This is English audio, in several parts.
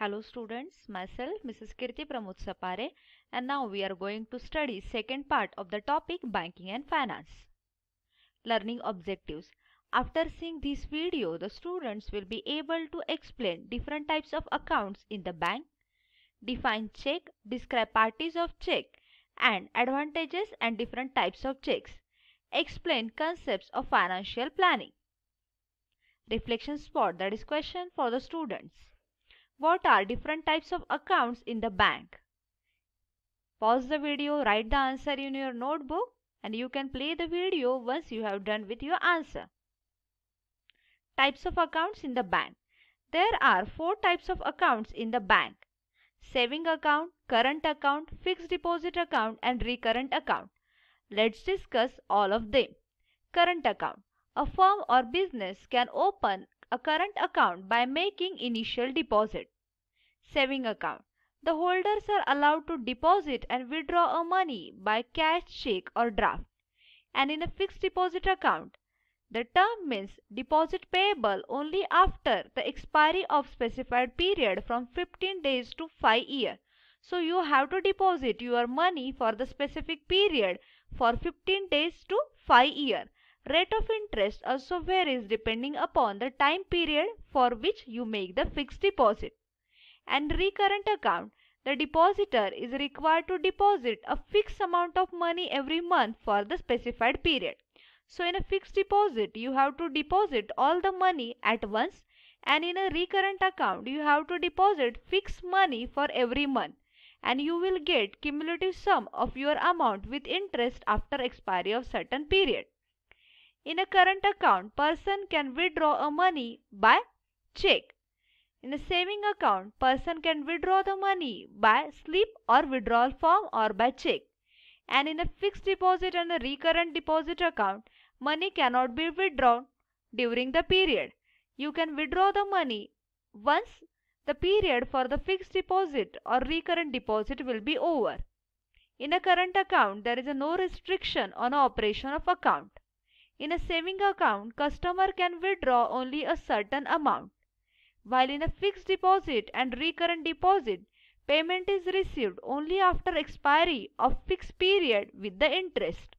Hello students, myself Mrs. Kirti Pramod Sapare and now we are going to study second part of the topic Banking and Finance. Learning Objectives After seeing this video, the students will be able to explain different types of accounts in the bank, define check, describe parties of check and advantages and different types of checks, explain concepts of financial planning. Reflection spot that is question for the students. What are different types of accounts in the bank? Pause the video, write the answer in your notebook and you can play the video once you have done with your answer. Types of accounts in the bank. There are four types of accounts in the bank. Saving account, current account, fixed deposit account and recurrent account. Let's discuss all of them. Current account. A firm or business can open a current account by making initial deposit saving account. The holders are allowed to deposit and withdraw a money by cash, check or draft. And in a fixed deposit account, the term means deposit payable only after the expiry of specified period from 15 days to 5 year. So you have to deposit your money for the specific period for 15 days to 5 year. Rate of interest also varies depending upon the time period for which you make the fixed deposit and recurrent account, the depositor is required to deposit a fixed amount of money every month for the specified period. So in a fixed deposit, you have to deposit all the money at once and in a recurrent account, you have to deposit fixed money for every month and you will get cumulative sum of your amount with interest after expiry of certain period. In a current account, person can withdraw a money by check in a saving account, person can withdraw the money by slip or withdrawal form or by check. And in a fixed deposit and a recurrent deposit account, money cannot be withdrawn during the period. You can withdraw the money once the period for the fixed deposit or recurrent deposit will be over. In a current account, there is no restriction on operation of account. In a saving account, customer can withdraw only a certain amount while in a fixed deposit and recurrent deposit payment is received only after expiry of fixed period with the interest.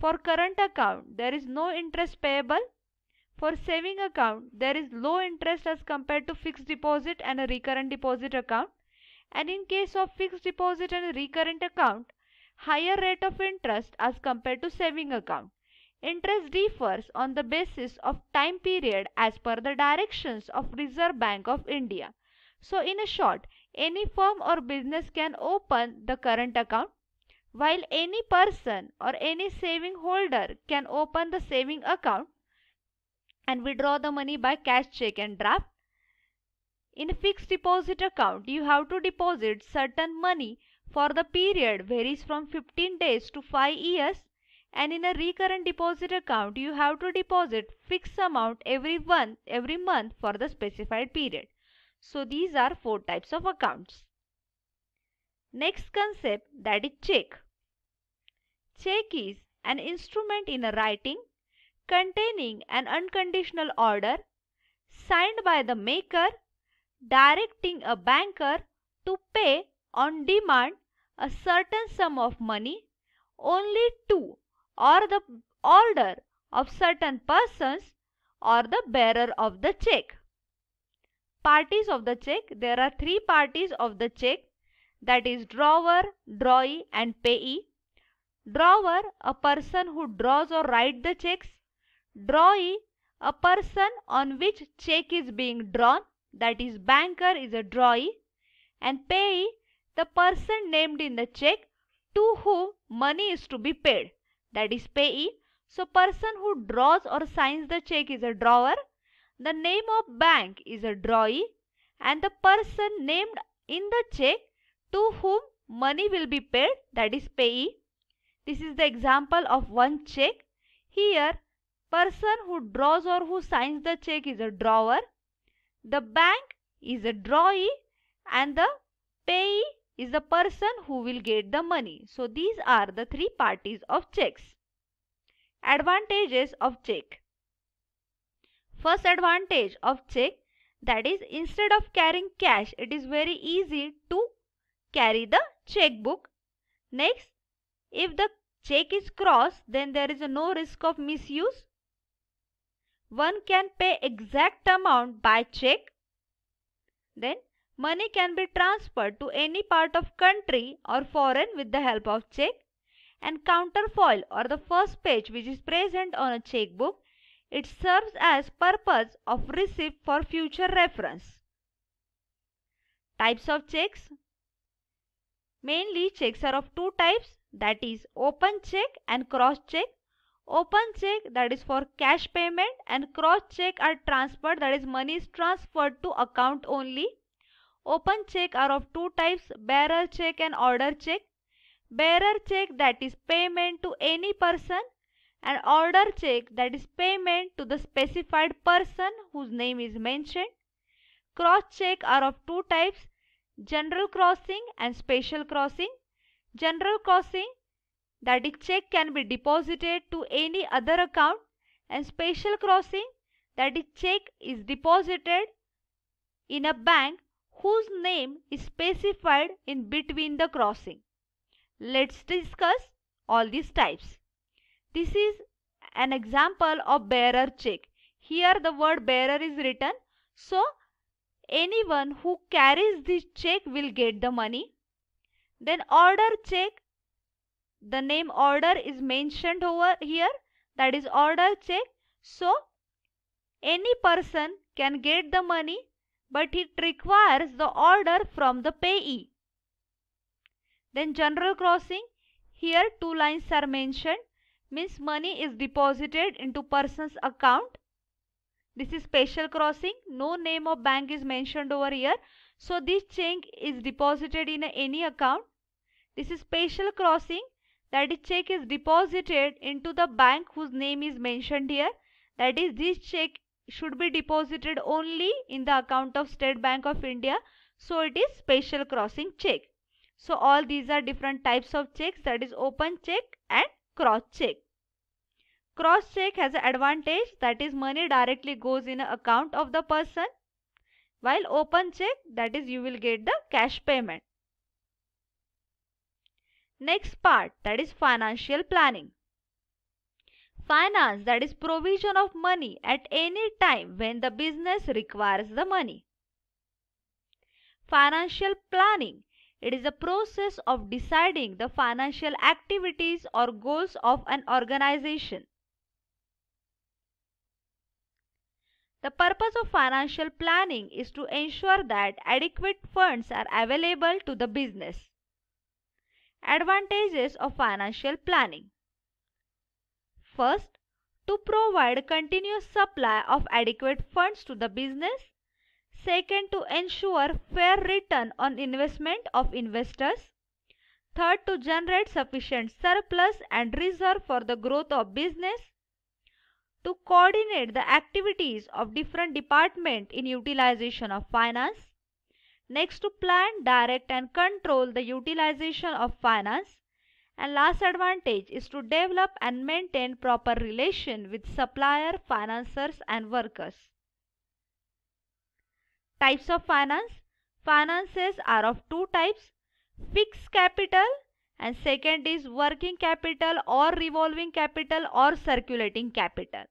For current account there is no interest payable. For saving account there is low interest as compared to fixed deposit and a recurrent deposit account and in case of fixed deposit and recurrent account higher rate of interest as compared to saving account. Interest differs on the basis of time period as per the directions of Reserve Bank of India. So in a short, any firm or business can open the current account while any person or any saving holder can open the saving account and withdraw the money by cash check and draft. In fixed deposit account, you have to deposit certain money for the period varies from 15 days to 5 years and in a recurrent deposit account you have to deposit fixed amount every month, every month for the specified period so these are four types of accounts next concept that is check check is an instrument in writing containing an unconditional order signed by the maker directing a banker to pay on demand a certain sum of money only to or the order of certain persons or the bearer of the check. Parties of the check. There are three parties of the check that is drawer, drawee and payee. Drawer, a person who draws or writes the checks. Drawee, a person on which check is being drawn that is banker is a drawee. And payee, the person named in the check to whom money is to be paid that is payee. So person who draws or signs the check is a drawer. The name of bank is a drawee and the person named in the check to whom money will be paid that is payee. This is the example of one check. Here person who draws or who signs the check is a drawer. The bank is a drawee and the payee is the person who will get the money. So these are the three parties of checks. Advantages of check. First advantage of check that is instead of carrying cash it is very easy to carry the checkbook. Next if the check is crossed then there is no risk of misuse. One can pay exact amount by check. Then Money can be transferred to any part of country or foreign with the help of check and counterfoil or the first page which is present on a check book. It serves as purpose of receipt for future reference. Types of checks. Mainly checks are of two types that is open check and cross check. Open check that is for cash payment and cross check are transferred that is money is transferred to account only Open check are of two types, bearer check and order check. Bearer check that is payment to any person and order check that is payment to the specified person whose name is mentioned. Cross check are of two types, general crossing and special crossing. General crossing that is check can be deposited to any other account and special crossing that is check is deposited in a bank whose name is specified in between the crossing. Let's discuss all these types. This is an example of bearer check. Here the word bearer is written. So anyone who carries this check will get the money. Then order check. The name order is mentioned over here. That is order check. So any person can get the money but it requires the order from the payee. Then general crossing, here two lines are mentioned, means money is deposited into person's account. This is special crossing, no name of bank is mentioned over here. So this check is deposited in any account. This is special crossing, that is check is deposited into the bank whose name is mentioned here. That is this check should be deposited only in the account of State Bank of India. So it is special crossing check. So all these are different types of checks that is open check and cross check. Cross check has an advantage that is money directly goes in account of the person while open check that is you will get the cash payment. Next part that is financial planning. Finance that is provision of money at any time when the business requires the money. Financial planning it is a process of deciding the financial activities or goals of an organization. The purpose of financial planning is to ensure that adequate funds are available to the business. Advantages of financial planning First, to provide continuous supply of adequate funds to the business. Second, to ensure fair return on investment of investors. Third, to generate sufficient surplus and reserve for the growth of business. To coordinate the activities of different departments in utilization of finance. Next, to plan, direct and control the utilization of finance. And last advantage is to develop and maintain proper relation with supplier, financiers and workers. Types of finance. Finances are of two types, fixed capital and second is working capital or revolving capital or circulating capital.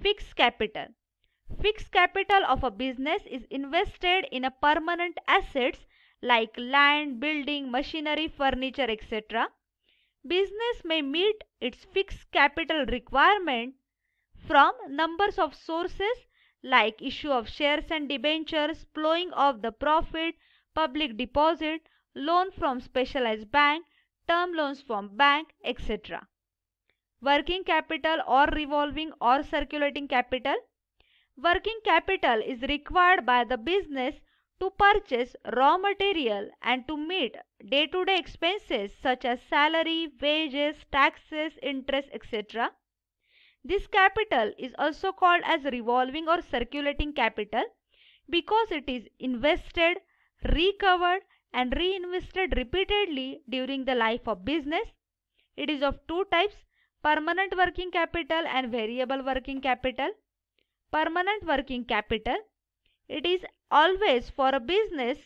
Fixed capital. Fixed capital of a business is invested in a permanent assets like land, building, machinery, furniture, etc business may meet its fixed capital requirement from numbers of sources like issue of shares and debentures, plowing of the profit, public deposit, loan from specialized bank, term loans from bank, etc. Working capital or revolving or circulating capital. Working capital is required by the business to purchase raw material and to meet day to day expenses such as salary, wages, taxes, interest, etc. This capital is also called as revolving or circulating capital because it is invested, recovered, and reinvested repeatedly during the life of business. It is of two types permanent working capital and variable working capital. Permanent working capital. It is always for a business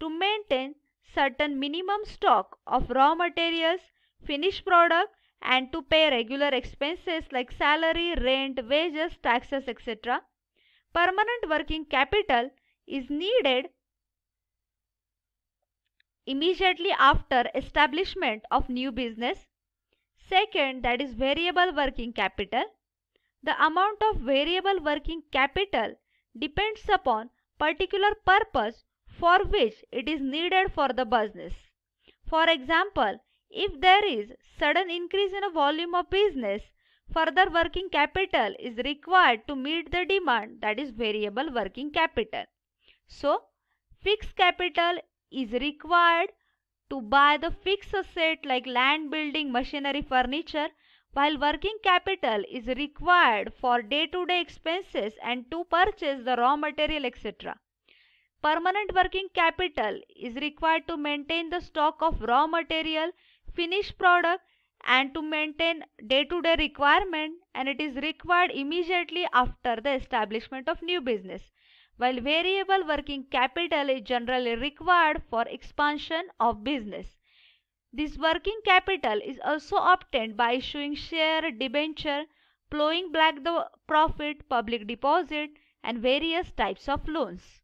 to maintain certain minimum stock of raw materials, finished product and to pay regular expenses like salary, rent, wages, taxes, etc. Permanent working capital is needed immediately after establishment of new business. Second, that is variable working capital. The amount of variable working capital depends upon particular purpose for which it is needed for the business. For example, if there is sudden increase in a volume of business, further working capital is required to meet the demand that is variable working capital. So, fixed capital is required to buy the fixed asset like land, building, machinery, furniture while working capital is required for day-to-day expenses and to purchase the raw material, etc. Permanent working capital is required to maintain the stock of raw material, finished product and to maintain day-to-day requirement and it is required immediately after the establishment of new business while variable working capital is generally required for expansion of business. This working capital is also obtained by issuing share, debenture, plowing back the profit, public deposit and various types of loans.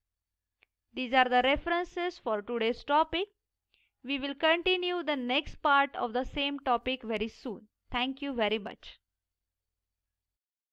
These are the references for today's topic. We will continue the next part of the same topic very soon. Thank you very much.